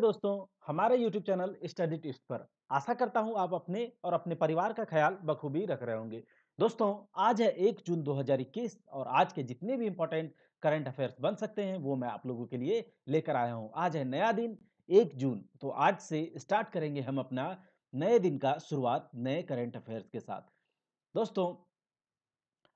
दोस्तों हमारे YouTube channel study tips पर आशा करता हूं आप अपने और अपने परिवार का ख्याल बखूबी रख रहे होंगे दोस्तों आज है एक जून 2021 और आज के जितने भी इंपॉर्टेंट करंट अफेयर्स बन सकते हैं वो मैं आप लोगों के लिए लेकर आया हूं आज है नया दिन एक जून तो आज से स्टार्ट करेंगे हम अपना नए दिन का शुरुआत नए करंट अफेयर्स के साथ दोस्तों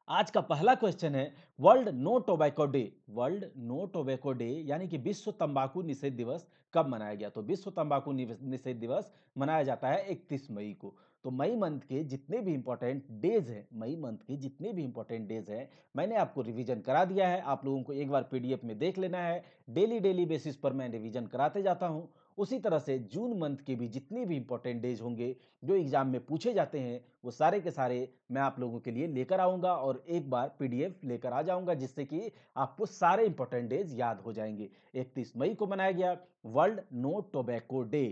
आज का पहला क्वेश्चन है world no tobacco day world no tobacco day यानी कि विश्व तंबाकू निषेध दिवस कब मनाया गया तो विश्व तंबाकू निषेध दिवस मनाया जाता है 31 मई को तो मई मंथ के जितने भी इंपॉर्टेंट डेज हैं मई मंथ के जितने भी इंपॉर्टेंट डेज हैं मैंने आपको रिवीजन करा दिया है आप लोगों को एक बार पीडीएफ में देख लेना है डेली डेली बेसिस पर मैं रिवीजन कराते जाता हूँ उसी तरह से जून मंथ के भी जितने भी इंपॉर्टेंट डेज होंगे जो एग्ज़ाम में पूछे जाते हैं वो सारे के सारे मैं आप लोगों के लिए लेकर आऊँगा और एक बार पी लेकर आ जाऊँगा जिससे कि आपको सारे इंपॉर्टेंट डेज याद हो जाएंगे इकतीस मई को मनाया गया वर्ल्ड नो टोबैको डे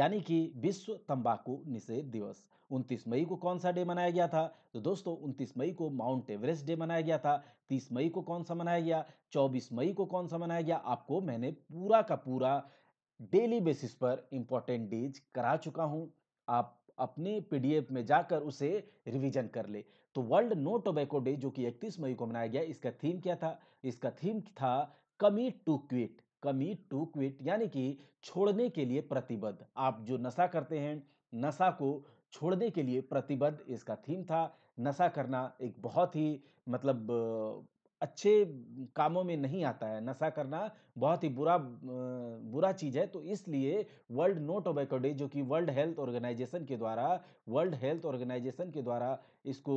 यानी कि विश्व तंबाकू निषेध दिवस 29 मई को कौन सा डे मनाया गया था तो दोस्तों 29 मई को माउंट एवरेस्ट डे मनाया गया था 30 मई को कौन सा मनाया गया 24 मई को कौन सा मनाया गया आपको मैंने पूरा का पूरा डेली बेसिस पर इम्पोर्टेंट डीज करा चुका हूँ आप अपने पीडीएफ में जाकर उसे रिवीजन कर ले तो वर्ल्ड नो टोबैको डे जो कि 31 मई को मनाया गया इसका थीम क्या था इसका थीम था commit to quit commit to quit यानी कि छोड़ने के लिए प्रतिबद्ध आप जो नशा करते हैं नशा को छोड़ने के लिए प्रतिबद्ध इसका थीम था नशा करना एक बहुत ही मतलब अच्छे कामों में नहीं आता है नशा करना बहुत ही बुरा बुरा चीज़ है तो इसलिए वर्ल्ड नो टोबैको डे जो कि वर्ल्ड हेल्थ ऑर्गेनाइजेशन के द्वारा वर्ल्ड हेल्थ ऑर्गेनाइजेशन के द्वारा इसको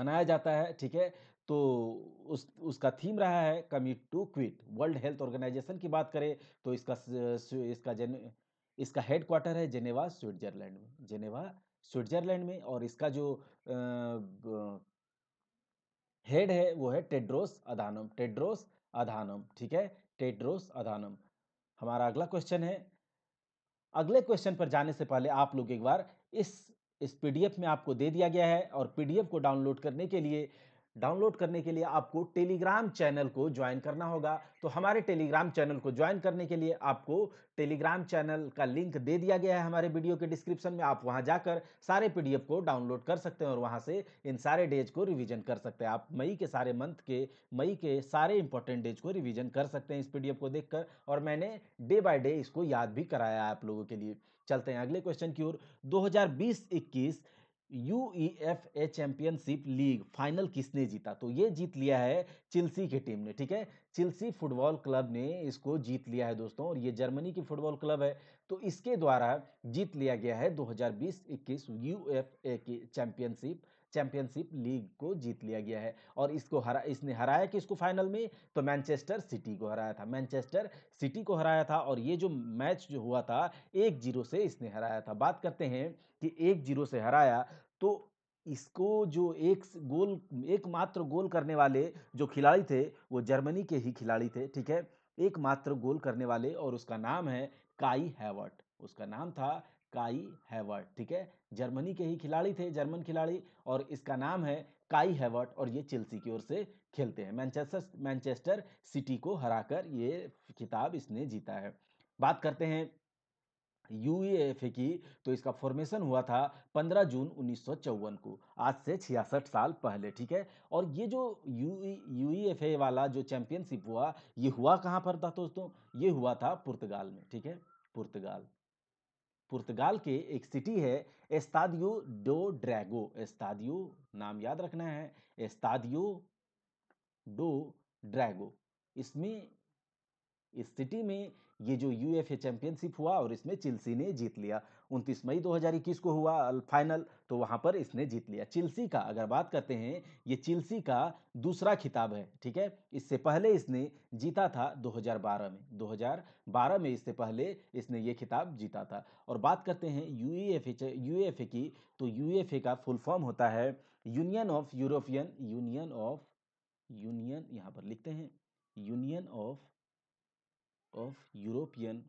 मनाया जाता है ठीक है तो उस उसका थीम रहा है commit to quit world health organization की बात करें तो इसका इसका जन इसका हेड क्वार्टर है जेनेवा स्विट्जरलैंड में जेनेवा स्विट्जरलैंड में और इसका जो हेड है वो है टेड्रोस अधानम टेड्रोस अधानम ठीक है टेड्रोस अधानम हमारा अगला क्वेश्चन है अगले क्वेश्चन पर जाने से पहले आप लोग एक बार इस इस पीडीएफ में आपको दे दिया गया है और पीडीएफ को डाउनलोड करने के लिए डाउनलोड करने के लिए आपको टेलीग्राम चैनल को ज्वाइन करना होगा तो हमारे टेलीग्राम चैनल को ज्वाइन करने के लिए आपको टेलीग्राम चैनल का लिंक दे दिया गया है हमारे वीडियो के डिस्क्रिप्शन में आप वहां जाकर सारे पीडीएफ को डाउनलोड कर सकते हैं और वहां से इन सारे डेज को रिविजन कर सकते हैं आप मई के सारे मंथ के मई के सारे इंपॉर्टेंट डेज को रिविजन कर सकते हैं इस पी को देखकर और मैंने डे बाई डे इसको याद भी कराया आप लोगों के लिए चलते हैं अगले क्वेश्चन की ओर दो हजार U E F A championship league final किसने जीता तो ये जीत लिया है चिल्सी की टीम ने ठीक है चिल्सी फुटबॉल क्लब ने इसको जीत लिया है दोस्तों और ये जर्मनी की फुटबॉल क्लब है तो इसके द्वारा जीत लिया गया है 2020-21 ए e की चैंपियनशिप चैंपियनशिप लीग को जीत लिया गया है और इसको हरा इसने हराया कि इसको फाइनल में तो मैनचेस्टर सिटी को हराया था मैनचेस्टर सिटी को हराया था और ये जो मैच जो हुआ था एक जीरो से इसने हराया था बात करते हैं कि एक जीरो से हराया तो इसको जो एक गोल एकमात्र गोल करने वाले जो खिलाड़ी थे वो जर्मनी के ही खिलाड़ी थे ठीक है एकमात्र गोल करने वाले और उसका नाम है काई हैवर्ट उसका नाम था काई हैवर्ट ठीक है जर्मनी के ही खिलाड़ी थे जर्मन खिलाड़ी और इसका नाम है काई हैवर्ट और ये चिल्सी की ओर से खेलते हैं मैनचेस्टर मैनचेस्टर सिटी को हराकर ये खिताब इसने जीता है बात करते हैं यू की तो इसका फॉर्मेशन हुआ था 15 जून उन्नीस को आज से छियासठ साल पहले ठीक है और ये जो यू यूईएफए वाला जो चैंपियनशिप हुआ ये हुआ कहाँ पर था दोस्तों ये हुआ था पुर्तगाल में ठीक है पुर्तगाल पुर्तगाल के एक सिटी है एस्तादियो डो ड्रैगो एस्तादियो नाम याद रखना है एस्तादियो डो ड्रैगो इसमें इस सिटी में ये जो यूएफए चैंपियनशिप हुआ और इसमें चिल्सी ने जीत लिया उनतीस मई 2021 को हुआ फाइनल तो वहाँ पर इसने जीत लिया चिल्सी का अगर बात करते हैं ये चिल्सी का दूसरा खिताब है ठीक है इससे पहले इसने जीता था 2012 में 2012 में इससे पहले इसने ये खिताब जीता था और बात करते हैं यू यूईएफए की तो यूईएफए का फुल फॉर्म होता है union of European union of union यहाँ पर लिखते हैं union of of European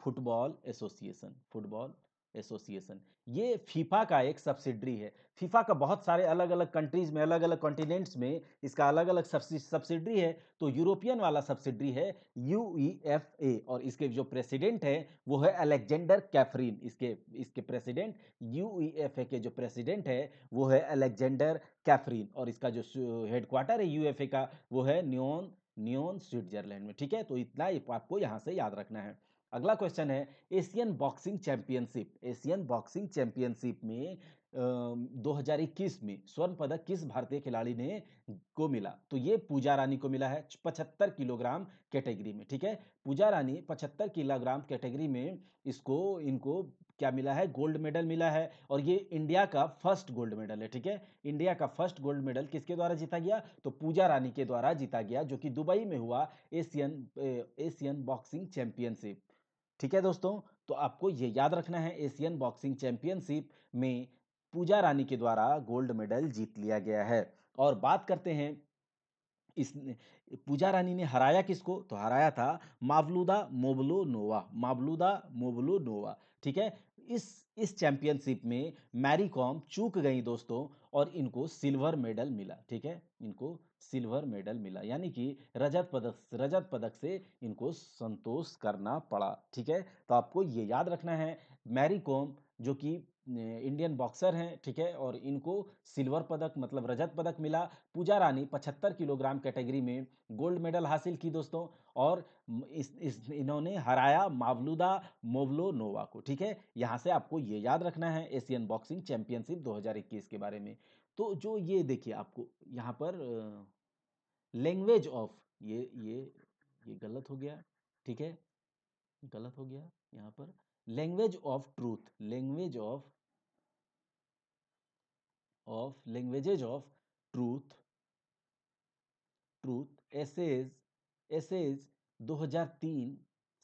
football association football association ये फीफा का एक सब्सिडरी है फीफा का बहुत सारे अलग अलग कंट्रीज में अलग अलग कॉन्टिनेंट्स में इसका अलग अलग सब्सिडरी है तो यूरोपियन वाला सब्सिडरी है यू ई एफ ए और इसके जो प्रेसिडेंट है वो है अलेक्जेंडर कैफरीन इसके इसके president U E F A के जो प्रेसिडेंट है वो है अलेक्जेंडर कैफरीन और इसका जो हेडक्वार्टर है यू एफ ए का वो है न्योन न्योन स्विट्जरलैंड में ठीक है तो इतना आपको यहाँ से याद रखना है अगला क्वेश्चन है Asian boxing championship Asian boxing championship में दो हजार इक्कीस में स्वर्ण पदक किस भारतीय खिलाड़ी ने को मिला तो ये पूजा रानी को मिला है पचहत्तर किलोग्राम कैटेगरी में ठीक है पूजा रानी पचहत्तर किलोग्राम कैटेगरी में इसको इनको क्या मिला है गोल्ड मेडल मिला है और ये इंडिया का फर्स्ट गोल्ड मेडल है ठीक है इंडिया का फर्स्ट गोल्ड मेडल किसके द्वारा जीता गया तो पूजा रानी के द्वारा जीता गया जो कि दुबई में हुआ एशियन एशियन बॉक्सिंग चैंपियनशिप ठीक है दोस्तों तो आपको ये याद रखना है एशियन बॉक्सिंग चैंपियनशिप में पूजा रानी के द्वारा गोल्ड मेडल जीत लिया गया है और बात करते हैं इस पूजा रानी ने हराया किसको तो हराया था मावलूदा मोबलो नोवा मावलूदा मोबलो नोवा ठीक है इस इस चैंपियनशिप में मैरी कॉम चूक गई दोस्तों और इनको सिल्वर मेडल मिला ठीक है इनको सिल्वर मेडल मिला यानी कि रजत पदक रजत पदक से इनको संतोष करना पड़ा ठीक है तो आपको ये याद रखना है मैरी कॉम जो कि इंडियन बॉक्सर हैं ठीक है और इनको सिल्वर पदक मतलब रजत पदक मिला पूजा रानी 75 किलोग्राम कैटेगरी में गोल्ड मेडल हासिल की दोस्तों और इस, इस इन्होंने हराया मावलूदा मोवलो नोवा को ठीक है यहाँ से आपको ये याद रखना है एशियन बॉक्सिंग चैंपियनशिप 2021 के बारे में तो जो ये देखिए आपको यहाँ पर लैंग्वेज ऑफ ये ये ये गलत हो गया ठीक है गलत हो गया यहाँ पर language of truth language of of languages of truth truth essays essays 2003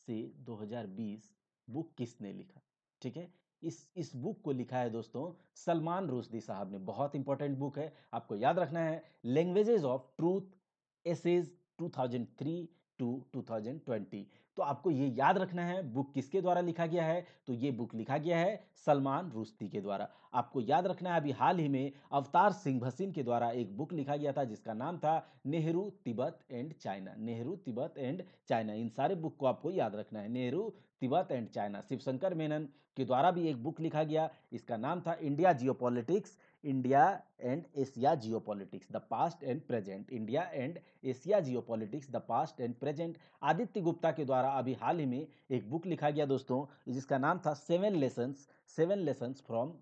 से 2020 बुक किसने लिखा ठीक है इस इस बुक को लिखा है दोस्तों सलमान रोशदी साहब ने बहुत इंपॉर्टेंट बुक है आपको याद रखना है languages of truth essays 2003 to 2020 तो आपको ये याद रखना है बुक किसके द्वारा लिखा गया है तो ये बुक लिखा गया है सलमान रुस्ती के द्वारा आपको याद रखना है अभी हाल ही में अवतार सिंह भसीन के द्वारा एक बुक लिखा गया था जिसका नाम था Nehru Tibet and China Nehru Tibet and China इन सारे बुक को आपको याद रखना है Nehru Tibet and China Shivshankar Menon के द्वारा भी एक बुक लिखा गया इसका नाम था India geopolitics Asia geopolitics the past and present India and Asia geopolitics the past and present Aditya Gupta के द्वारा अभी हाल ही में एक बुक लिखा गया दोस्तों जिसका नाम था seven lessons seven lessons from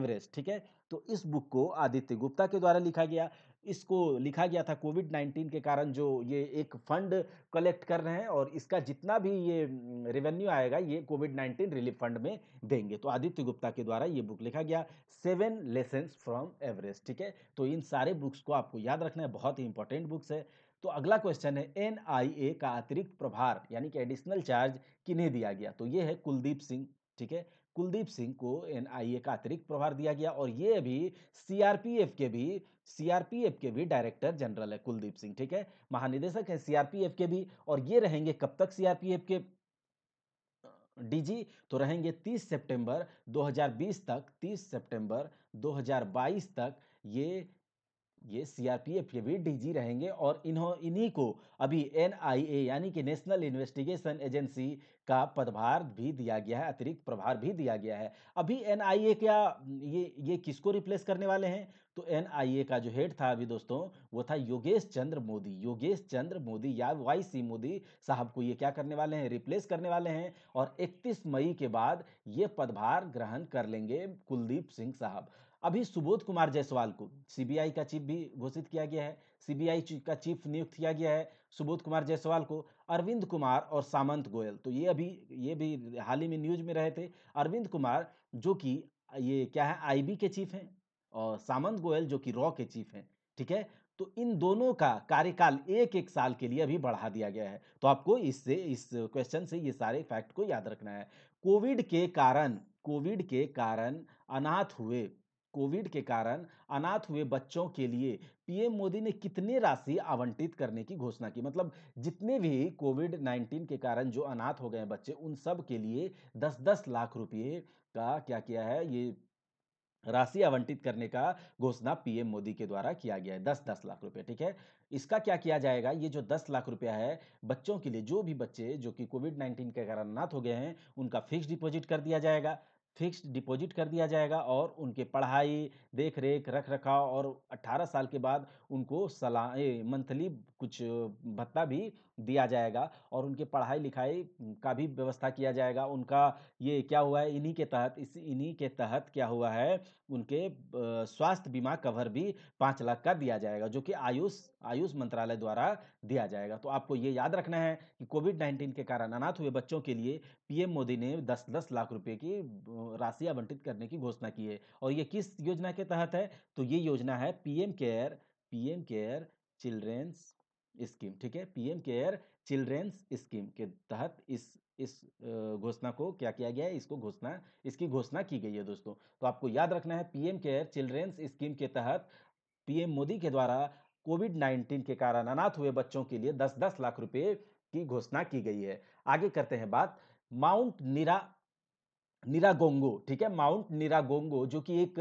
Everest ठीक है तो इस बुक को आदित्य गुप्ता के द्वारा लिखा गया इसको लिखा गया था कोविड 19 के कारण जो ये एक फंड कलेक्ट कर रहे हैं और इसका जितना भी ये रेवेन्यू आएगा ये कोविड 19 रिलीफ फंड में देंगे तो आदित्य गुप्ता के द्वारा ये बुक लिखा गया सेवन लेसन फ्रॉम एवरेस्ट ठीक है तो इन सारे बुक्स को आपको याद रखना है बहुत ही इंपॉर्टेंट बुक्स है तो अगला क्वेश्चन है एन का अतिरिक्त प्रभार यानी कि एडिशनल चार्ज किन्हें दिया गया तो ये है कुलदीप सिंह ठीक है कुलदीप सिंह को एनआईए का अतिरिक्त प्रभार दिया गया और ये अभी सीआरपीएफ के भी सीआरपीएफ के भी डायरेक्टर जनरल है कुलदीप सिंह ठीक है महानिदेशक है सीआरपीएफ के भी और ये रहेंगे कब तक सीआरपीएफ के डीजी तो रहेंगे 30 सितंबर 2020 तक 30 सितंबर 2022 तक ये ये सीआरपीएफ के भी डीजी रहेंगे और इन्हों इन्हीं को अभी एनआईए यानी कि नेशनल इन्वेस्टिगेशन एजेंसी का पदभार भी दिया गया है अतिरिक्त प्रभार भी दिया गया है अभी ए क्या ये ये किसको रिप्लेस करने वाले हैं तो ए का जो हेड था अभी दोस्तों वो था योगेश चंद्र मोदी योगेश चंद्र मोदी या वाई सी मोदी साहब को ये क्या करने वाले हैं रिप्लेस करने वाले हैं और 31 मई के बाद ये पदभार ग्रहण कर लेंगे कुलदीप सिंह साहब अभी सुबोध कुमार जायसवाल को सीबीआई का चीफ भी घोषित किया गया है सीबीआई का चीफ नियुक्त किया गया है सुबोध कुमार जायसवाल को अरविंद कुमार और सामंत गोयल तो ये अभी ये भी हाल ही में न्यूज में रहे थे अरविंद कुमार जो कि ये क्या है आईबी के चीफ हैं और सामंत गोयल जो कि रॉ के चीफ हैं ठीक है तो इन दोनों का कार्यकाल एक एक साल के लिए अभी बढ़ा दिया गया है तो आपको इससे इस क्वेश्चन से ये सारे फैक्ट को याद रखना है कोविड के कारण कोविड के कारण अनाथ हुए कोविड के कारण अनाथ हुए बच्चों के लिए पीएम मोदी ने कितने राशि आवंटित करने की घोषणा की मतलब जितने भी कोविड नाइन्टीन के कारण जो अनाथ हो गए बच्चे उन सब के लिए दस दस लाख रुपए का क्या किया है ये राशि आवंटित करने का घोषणा पीएम मोदी के द्वारा किया गया है दस दस लाख रुपए ठीक है इसका क्या किया जाएगा ये जो दस लाख रुपया है बच्चों के लिए जो भी बच्चे जो कि कोविड नाइन्टीन के कारण अनाथ हो गए हैं उनका फिक्स डिपॉजिट कर दिया जाएगा फिक्स्ड डिपॉजिट कर दिया जाएगा और उनके पढ़ाई देख रेख रख रखाव और 18 साल के बाद उनको सलाह मंथली कुछ भत्ता भी दिया जाएगा और उनके पढ़ाई लिखाई का भी व्यवस्था किया जाएगा उनका ये क्या हुआ है इन्हीं के तहत इस इन्हीं के तहत क्या हुआ है उनके स्वास्थ्य बीमा कवर भी पाँच लाख का दिया जाएगा जो कि आयुष आयुष मंत्रालय द्वारा दिया जाएगा तो आपको ये याद रखना है कि कोविड नाइन्टीन के कारण अनाथ हुए बच्चों के लिए पीएम मोदी ने दस दस लाख रुपये की राशि आवंटित करने की घोषणा की है और ये किस योजना के तहत है तो ये योजना है PM care PM care children's scheme ठीक है पीएम केयर चिल्ड्रेंस स्कीम के तहत इस इस घोषणा को क्या किया गया है इसको घोषणा इसकी घोषणा की गई है दोस्तों तो आपको याद रखना है पीएम केयर चिल्ड्रेंस स्कीम के तहत पीएम मोदी के द्वारा कोविड नाइन्टीन के कारण अनाथ हुए बच्चों के लिए दस दस लाख रुपए की घोषणा की गई है आगे करते हैं बात माउंट नीरा निरागोंगो ठीक है माउंट निरागोंगो जो कि एक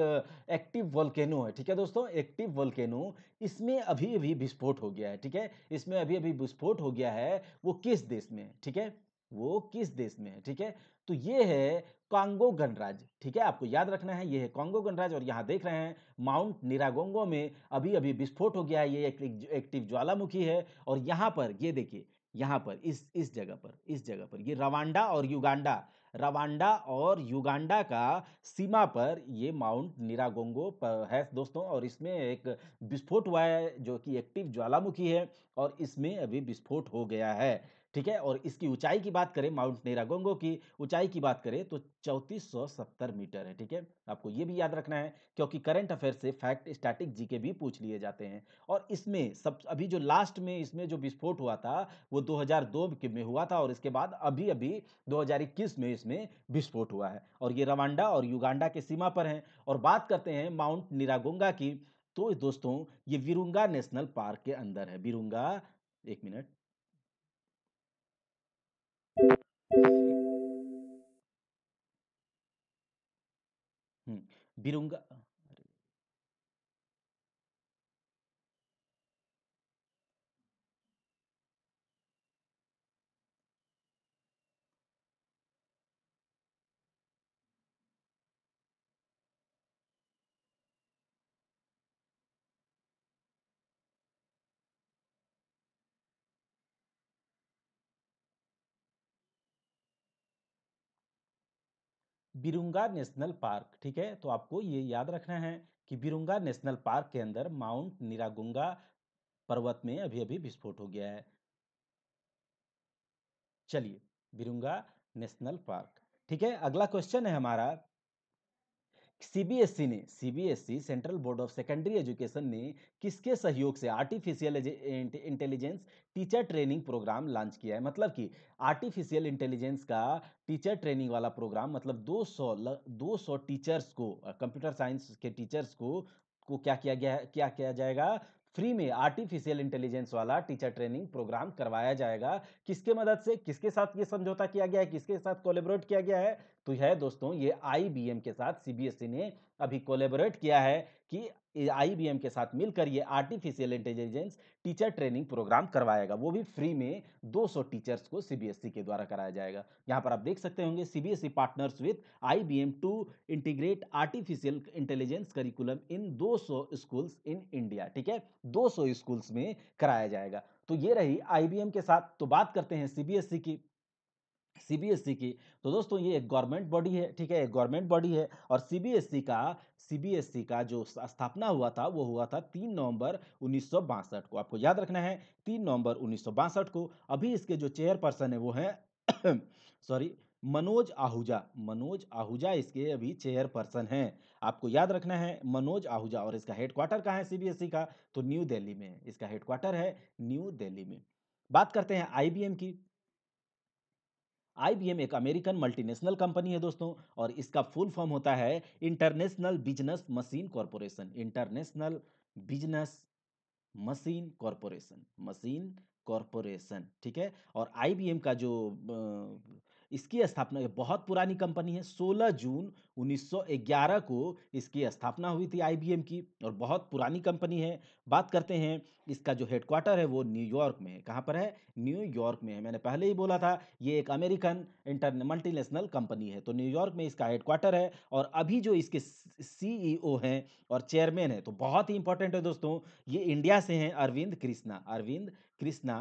एक्टिव वोल्केनो है ठीक है दोस्तों एक्टिव वोल्केनो इसमें अभी अभी विस्फोट हो गया है ठीक है इसमें अभी अभी विस्फोट हो गया है वो किस देश में ठीक है वो किस देश में है ठीक है तो ये है कांगो गणराज्य ठीक है आपको याद रखना है ये है कांगो गणराज्य और यहाँ देख रहे हैं माउंट निरागोंगो में अभी अभी विस्फोट हो गया है ये एक, एक, एक्टिव ज्वालामुखी है और यहाँ पर ये देखिए यहाँ पर इस इस जगह पर इस जगह पर ये रवांडा और युगांडा रवांडा और युगांडा का सीमा पर ये माउंट निरागोंगो है दोस्तों और इसमें एक विस्फोट हुआ है जो कि एक्टिव ज्वालामुखी है और इसमें अभी विस्फोट हो गया है ठीक है और इसकी ऊंचाई की बात करें माउंट नेरागोंगो की ऊंचाई की बात करें तो चौंतीस मीटर है ठीक है आपको ये भी याद रखना है क्योंकि करंट अफेयर से फैक्ट स्टैटिक जी के भी पूछ लिए जाते हैं और इसमें सब अभी जो लास्ट में इसमें जो विस्फोट हुआ था वो 2002 में हुआ था और इसके बाद अभी अभी 2021 में इसमें विस्फोट हुआ है और ये रवांडा और युगांडा के सीमा पर है और बात करते हैं माउंट निरागोंगा की तो दोस्तों ये विरुंगा नेशनल पार्क के अंदर है विरुंगा एक minute Virunga Virunga national park ठीक है तो आपको ये याद रखना है कि बिरुंगा नेशनल पार्क के अंदर माउंट निरागुंगा पर्वत में अभी अभी विस्फोट हो गया है चलिए बिरुंगा नेशनल पार्क ठीक है अगला क्वेश्चन है हमारा सीबीएसई ने CBSE central board of secondary education ने किसके सहयोग से artificial intelligence teacher training program launch किया है मतलब कि आर्टिफिशियल इंटेलिजेंस का टीचर ट्रेनिंग वाला प्रोग्राम मतलब 200 200 टीचर्स को कंप्यूटर साइंस के टीचर्स को को क्या किया गया क्या किया जाएगा फ्री में आर्टिफिशियल इंटेलिजेंस वाला टीचर ट्रेनिंग प्रोग्राम करवाया जाएगा किसके मदद से किसके साथ ये समझौता किया गया है किसके साथ कोलेबोरेट किया गया है तो यह दोस्तों ये आईबीएम के साथ सीबीएसई e ने अभी कोलेबोरेट किया है कि आईबीएम के साथ मिलकर ये artificial intelligence teacher training program करवाएगा वो भी फ्री में 200 टीचर्स को सीबीएसई e के द्वारा कराया जाएगा यहाँ पर आप देख सकते होंगे CBSE partners with IBM to integrate artificial intelligence curriculum in 200 schools in India ठीक है 200 स्कूल्स में कराया जाएगा तो ये रही आईबीएम के साथ तो बात करते हैं सीबीएसई e की सीबीएसई e की तो दोस्तों ये एक गवर्नमेंट बॉडी है ठीक है एक गवर्नमेंट बॉडी है और सीबीएसई e का सीबीएसई e का जो स्थापना हुआ था वो हुआ था तीन नवंबर उन्नीस को आपको याद रखना है तीन नवंबर उन्नीस को अभी इसके जो चेयरपर्सन है वो हैं सॉरी मनोज आहूजा मनोज आहूजा इसके अभी चेयरपर्सन हैं आपको याद रखना है मनोज आहूजा और इसका हेडक्वार्टर कहाँ है सीबीएसई का तो न्यू दिल्ली में इसका हेडक्वार्टर है न्यू दिल्ली में बात करते हैं आईबीएम की आई एक अमेरिकन मल्टीनेशनल कंपनी है दोस्तों और इसका फुल फॉर्म होता है international business machine corporation international business machine corporation machine corporation ठीक है और आई का जो इसकी स्थापना बहुत पुरानी कंपनी है 16 जून 1911 को इसकी स्थापना हुई थी आईबीएम की और बहुत पुरानी कंपनी है बात करते हैं इसका जो हेडक्वार्टर है वो न्यूयॉर्क में है कहाँ पर है न्यूयॉर्क में है मैंने पहले ही बोला था ये एक अमेरिकन इंटर मल्टीनेशनल कंपनी है तो न्यूयॉर्क में इसका हेडक्वार्टर है और अभी जो इसके सीईओ हैं और चेयरमैन है तो बहुत ही इंपॉर्टेंट है दोस्तों ये इंडिया से हैं अरविंद कृष्णा अरविंद कृष्णा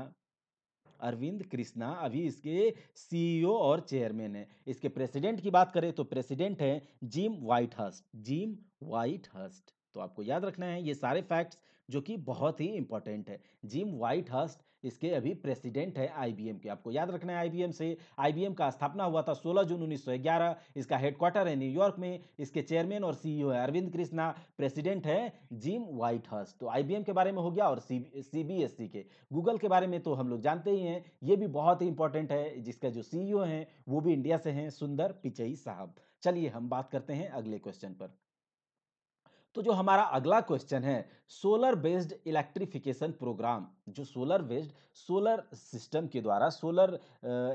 अरविंद कृष्णा अभी इसके सीईओ e और चेयरमैन है इसके प्रेसिडेंट की बात करें तो प्रेसिडेंट है Jim Whitehurst Jim Whitehurst तो आपको याद रखना है ये सारे फैक्ट्स जो कि बहुत ही इंपॉर्टेंट है जिम वाइट हस्ट इसके अभी प्रेसिडेंट है आईबीएम के आपको याद रखना है आईबीएम से आईबीएम का स्थापना हुआ था 16 जून 1911 इसका हेडक्वार्टर है न्यूयॉर्क में इसके चेयरमैन और सीईओ है अरविंद कृष्णा प्रेसिडेंट है जिम व्हाइट हर्स तो आईबीएम के बारे में हो गया और सीबीएसई e के गूगल के बारे में तो हम लोग जानते ही हैं ये भी बहुत ही इंपॉर्टेंट है जिसका जो सीईओ है वो भी इंडिया से हैं सुंदर पिचई साहब चलिए हम बात करते हैं अगले क्वेश्चन पर तो जो हमारा अगला क्वेश्चन है सोलर बेस्ड इलेक्ट्रिफिकेशन प्रोग्राम जो सोलर बेस्ड सोलर सिस्टम के द्वारा सोलर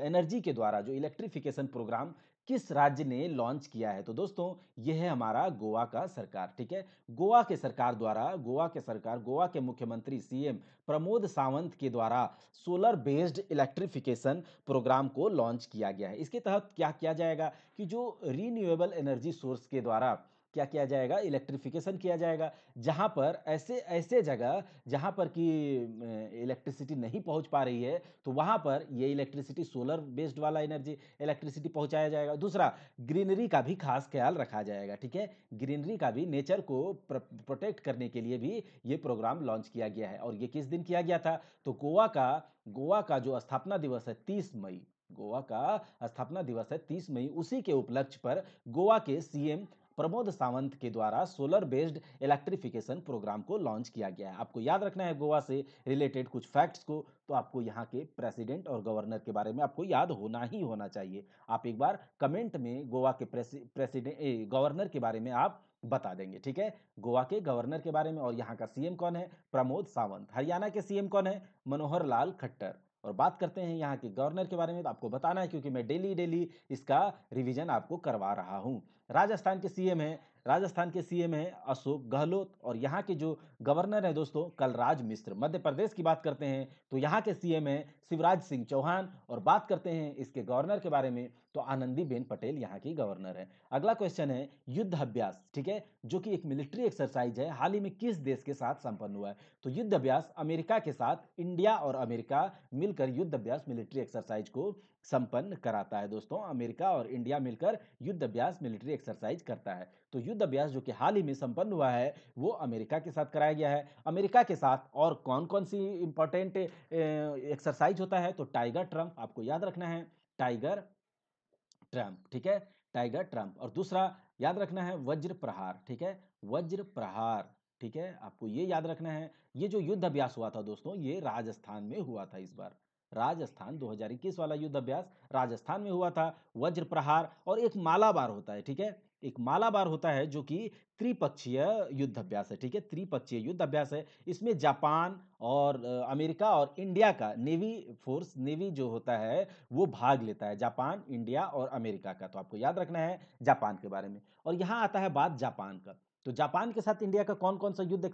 एनर्जी के द्वारा जो इलेक्ट्रिफिकेशन प्रोग्राम किस राज्य ने लॉन्च किया है तो दोस्तों यह है हमारा गोवा का सरकार ठीक है गोवा के सरकार द्वारा गोवा के सरकार गोवा के मुख्यमंत्री सीएम प्रमोद सावंत के द्वारा सोलर बेस्ड इलेक्ट्रिफिकेशन प्रोग्राम को लॉन्च किया गया है इसके तहत क्या किया जाएगा कि जो रीन्यूएबल एनर्जी सोर्स के द्वारा क्या किया जाएगा इलेक्ट्रिफिकेशन किया जाएगा जहाँ पर ऐसे ऐसे जगह जहाँ पर कि इलेक्ट्रिसिटी नहीं पहुँच पा रही है तो वहाँ पर ये इलेक्ट्रिसिटी सोलर बेस्ड वाला एनर्जी इलेक्ट्रिसिटी पहुँचाया जाएगा दूसरा ग्रीनरी का भी खास ख्याल रखा जाएगा ठीक है ग्रीनरी का भी नेचर को प्रोटेक्ट करने के लिए भी ये प्रोग्राम लॉन्च किया गया है और ये किस दिन किया गया था तो गोवा का गोवा का जो स्थापना दिवस है तीस मई गोवा का स्थापना दिवस है 30 मई उसी के उपलक्ष्य पर गोवा के सीएम प्रमोद सावंत के द्वारा सोलर बेस्ड इलेक्ट्रिफिकेशन प्रोग्राम को लॉन्च किया गया है आपको याद रखना है गोवा से रिलेटेड कुछ फैक्ट्स को तो आपको यहाँ के प्रेसिडेंट और गवर्नर के बारे में आपको याद होना ही होना चाहिए आप एक बार कमेंट में गोवा के प्रेसिडेंट गवर्नर के बारे में आप बता देंगे ठीक है गोवा के गवर्नर के बारे में और यहाँ का सीएम कौन है प्रमोद सावंत हरियाणा के सीएम कौन है मनोहर लाल खट्टर और बात करते हैं यहाँ के गवर्नर के बारे में तो आपको बताना है क्योंकि मैं डेली डेली इसका रिवीजन आपको करवा रहा हूँ राजस्थान के सीएम हैं राजस्थान के सीएम हैं अशोक गहलोत और यहाँ के जो गवर्नर है दोस्तों कलराज मिश्र मध्य प्रदेश की बात करते हैं तो यहाँ के सीएम हैं शिवराज सिंह चौहान और बात करते हैं इसके गवर्नर के बारे में तो आनंदीबेन पटेल यहाँ की गवर्नर है अगला क्वेश्चन है युद्ध अभ्यास ठीक है जो कि एक मिलिट्री एक्सरसाइज है हाल ही में किस देश के साथ संपन्न हुआ है तो युद्ध अभ्यास अमेरिका के साथ इंडिया और अमेरिका मिलकर युद्ध अभ्यास मिलिट्री एक्सरसाइज को संपन्न कराता है दोस्तों अमेरिका और इंडिया मिलकर युद्ध अभ्यास मिलिट्री एक्सरसाइज करता है तो युद्ध अभ्यास जो कि हाल ही में संपन्न हुआ है वो अमेरिका के साथ कराया गया है अमेरिका के साथ और कौन कौन सी इंपॉर्टेंट एक्सरसाइज होता है तो टाइगर ट्रंप आपको याद रखना है टाइगर ट्रंप ठीक है टाइगर ट्रंप और दूसरा याद रखना है वज्र प्रहार ठीक है वज्र प्रहार ठीक है आपको ये याद रखना है ये जो युद्ध अभ्यास हुआ था दोस्तों ये राजस्थान में हुआ था इस बार राजस्थान 2021 वाला युद्ध अभ्यास राजस्थान में हुआ था वज्र प्रहार और एक मालाबार होता है ठीक है एक मालाबार होता है जो कि त्रिपक्षीय युद्ध अभ्यास है ठीक है त्रिपक्षीय युद्ध अभ्यास है इसमें जापान और अमेरिका और इंडिया का नेवी फोर्स नेवी जो होता है वो भाग लेता है जापान इंडिया और अमेरिका का तो आपको याद रखना है जापान के बारे में और यहाँ आता है बात जापान का तो जापान के साथ इंडिया का कौन कौन सा युद्ध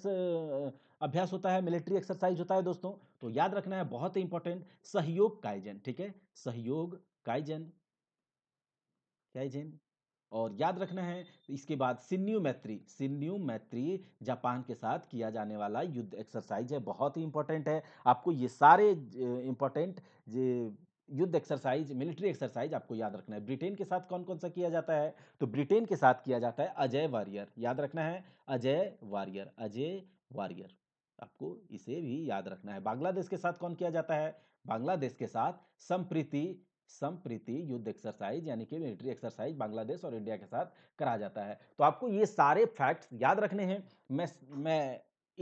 अभ्यास होता है मिलिट्री एक्सरसाइज होता है दोस्तों तो याद रखना है बहुत इंपॉर्टेंट सहयोग कायजन ठीक है सहयोग कायजन कायजन और याद रखना है इसके बाद सिन्यू मैत्री सिन्यू मैत्री जापान के साथ किया जाने वाला युद्ध एक्सरसाइज है बहुत ही इंपॉर्टेंट है आपको ये सारे इंपॉर्टेंट युद्ध एक्सरसाइज मिलिट्री एक्सरसाइज आपको याद रखना है ब्रिटेन के साथ कौन कौन सा किया जाता है तो ब्रिटेन के साथ किया जाता है अजय वारियर याद रखना है अजय वारियर अजय वारियर आपको इसे भी याद रखना है बांग्लादेश के साथ कौन किया जाता है बांग्लादेश के साथ संप्रीति संप्रीति युद्ध एक्सरसाइज यानी कि मिलिट्री एक्सरसाइज बांग्लादेश और इंडिया के साथ करा जाता है तो आपको ये सारे फैक्ट्स याद रखने हैं मैं मैं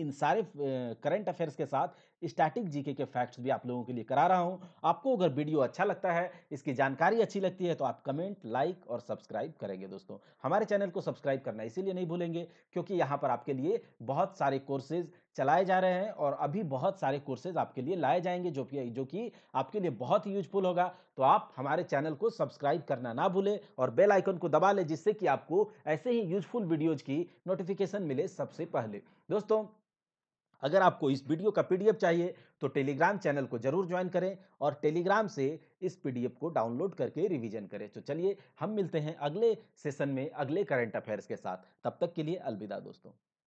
इन सारे करंट अफेयर्स के साथ स्टैटिक जीके के फैक्ट्स भी आप लोगों के लिए करा रहा हूं आपको अगर वीडियो अच्छा लगता है इसकी जानकारी अच्छी लगती है तो आप कमेंट लाइक और सब्सक्राइब करेंगे दोस्तों हमारे चैनल को सब्सक्राइब करना इसीलिए नहीं भूलेंगे क्योंकि यहाँ पर आपके लिए बहुत सारे कोर्सेज चलाए जा रहे हैं और अभी बहुत सारे कोर्सेज आपके लिए लाए जाएंगे जो कि जो कि आपके लिए बहुत ही यूजफुल होगा तो आप हमारे चैनल को सब्सक्राइब करना ना भूलें और बेल आइकन को दबा लें जिससे कि आपको ऐसे ही यूजफुल वीडियोज की नोटिफिकेशन मिले सबसे पहले दोस्तों अगर आपको इस वीडियो का पीडीएफ चाहिए तो टेलीग्राम चैनल को जरूर ज्वाइन करें और टेलीग्राम से इस पीडीएफ को डाउनलोड करके रिवीजन करें तो चलिए हम मिलते हैं अगले सेशन में अगले करंट अफेयर्स के साथ तब तक के लिए अलविदा दोस्तों